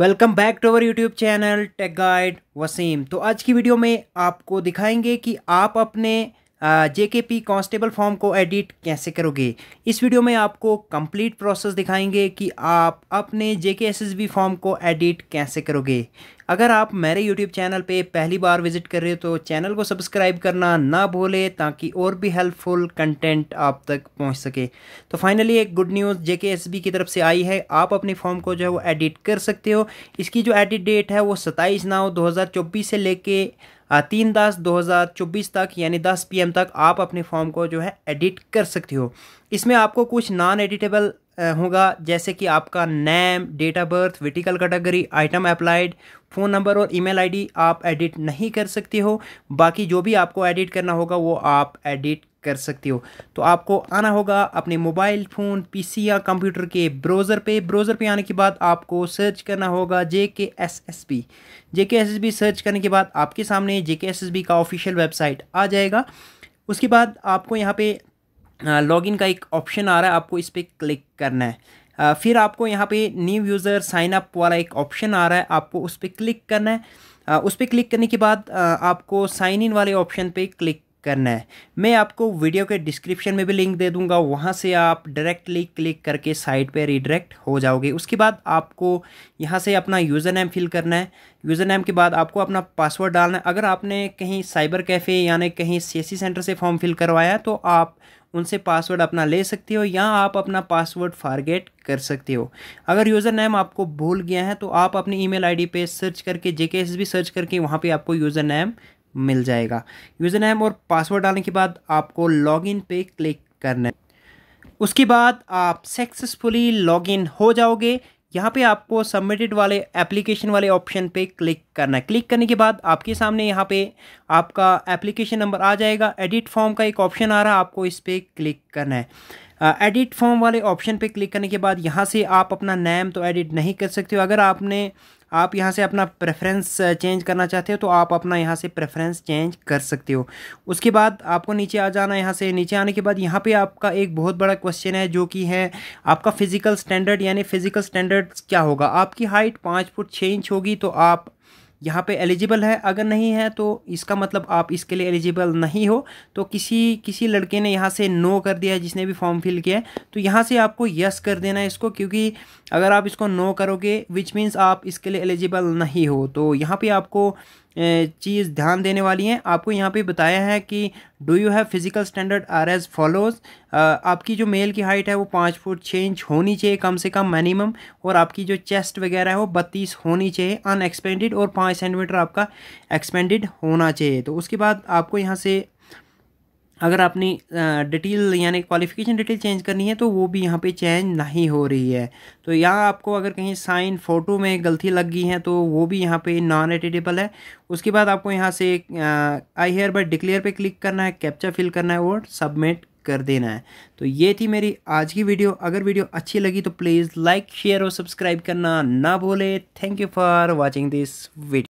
welcome back to our YouTube channel tech guide Wasim तो आज की वीडियो में आपको दिखाएंगे कि आप अपने J K P constable form को एडिट कैसे करोगे इस वीडियो में आपको कंप्लीट प्रोसेस दिखाएंगे कि आप अपने J K S S B form को एडिट कैसे करोगे अगर आप मेरे यूट्यूब चैनल पे पहली बार विजिट कर रहे हो तो चैनल को सब्सक्राइब करना ना भूलें ताकि और भी हेल्पफुल कंटेंट आप तक पहुंच सके तो फाइनली एक गुड न्यूज़ जे के एस बी की तरफ से आई है आप अपने फॉर्म को जो है वो एडिट कर सकते हो इसकी जो एडिट डेट है वो सत्ताईस नौ दो हज़ार चौबीस से लेके तीन दस दो हज़ार चौबीस तक यानी दस पी एम तक आप अपने फॉर्म को जो है एडिट कर सकते हो इसमें आपको कुछ नॉन एडिटेबल होगा जैसे कि आपका name date of birth vertical category item applied phone number और ईमेल आईडी आप एडिट नहीं कर सकते हो बाकी जो भी आपको एडिट करना होगा वो आप एडिट कर सकते हो तो आपको आना होगा अपने मोबाइल फ़ोन पीसी या कंप्यूटर के ब्राउज़र पे ब्राउज़र पे आने के बाद आपको सर्च करना होगा जे K S S B J K S S B search करने के बाद आपके सामने J K S S B का ऑफिशियल वेबसाइट आ जाएगा उसके बाद आपको यहाँ पे लॉगिन का एक ऑप्शन आ रहा है आपको इस पर क्लिक करना है फिर आपको यहाँ पे न्यू यूज़र साइन अप वाला एक ऑप्शन आ रहा है आपको उस पर क्लिक करना है उस पर क्लिक करने के बाद आपको साइन इन वाले ऑप्शन पे क्लिक करना है मैं आपको वीडियो के डिस्क्रिप्शन में भी लिंक दे दूंगा वहाँ से आप डायरेक्टली क्लिक करके साइट पे रिडायरेक्ट हो जाओगे उसके बाद आपको यहाँ से अपना यूज़र नेम फिल करना है यूज़र नेम के बाद आपको अपना पासवर्ड डालना है अगर आपने कहीं साइबर कैफ़े यानी कहीं सी सेंटर से फॉर्म फिल करवाया तो आप उनसे पासवर्ड अपना ले सकते हो या आप अपना पासवर्ड फारगेट कर सकते हो अगर यूज़र नेम आपको भूल गया है तो आप अपनी ईमेल आईडी पे सर्च करके जे सर्च करके वहाँ पर आपको यूज़र नेम मिल जाएगा यूज़र नेम और पासवर्ड डालने के बाद आपको लॉगिन पे क्लिक करना है उसके बाद आप सक्सेसफुली लॉगिन हो जाओगे यहाँ पे आपको सबमिटेड वाले एप्लीकेशन वाले ऑप्शन पे क्लिक करना है क्लिक करने के बाद आपके सामने यहाँ पे आपका एप्लीकेशन नंबर आ जाएगा एडिट फॉर्म का एक ऑप्शन आ रहा है आपको इस पर क्लिक करना है एडिट फॉर्म वाले ऑप्शन पे क्लिक करने के बाद यहाँ से आप अपना नेम तो एडिट नहीं कर सकते हो अगर आपने आप यहाँ से अपना प्रेफरेंस चेंज करना चाहते हो तो आप अपना यहाँ से प्रेफरेंस चेंज कर सकते हो उसके बाद आपको नीचे आ जाना यहाँ से नीचे आने के बाद यहाँ पे आपका एक बहुत बड़ा क्वेश्चन है जो कि है आपका फ़िज़िकल स्टैंडर्ड यानी फ़िज़िकल स्टैंडर्ड क्या होगा आपकी हाइट पाँच फुट छः इंच होगी तो आप यहाँ पे एलिजिबल है अगर नहीं है तो इसका मतलब आप इसके लिए एलिजिबल नहीं हो तो किसी किसी लड़के ने यहाँ से नो कर दिया है जिसने भी फॉर्म फिल किया है तो यहाँ से आपको यस कर देना है इसको क्योंकि अगर आप इसको नो करोगे विच मीन्स आप इसके लिए एलिजिबल नहीं हो तो यहाँ पे आपको चीज़ ध्यान देने वाली हैं आपको यहाँ पे बताया है कि do you have physical standard are as follows आपकी जो मेल की हाइट है वो पाँच फुट छः इंच होनी चाहिए कम से कम मिनिमम और आपकी जो चेस्ट वगैरह है वो बत्तीस होनी चाहिए अनएक्सपेंडेड और पाँच सेंटीमीटर आपका एक्सपेंडेड होना चाहिए तो उसके बाद आपको यहाँ से अगर आपने डिटेल यानी क्वालिफिकेशन डिटेल चेंज करनी है तो वो भी यहाँ पे चेंज नहीं हो रही है तो यहाँ आपको अगर कहीं साइन फ़ोटो में गलती लग गई है तो वो भी यहाँ पे नॉन एडिटेबल है उसके बाद आपको यहाँ से आई हेयर बट डिक्लेयर पे क्लिक करना है कैप्चर फिल करना है और सबमिट कर देना है तो ये थी मेरी आज की वीडियो अगर वीडियो अच्छी लगी तो प्लीज़ लाइक शेयर और सब्सक्राइब करना ना भूलें thank you for watching this video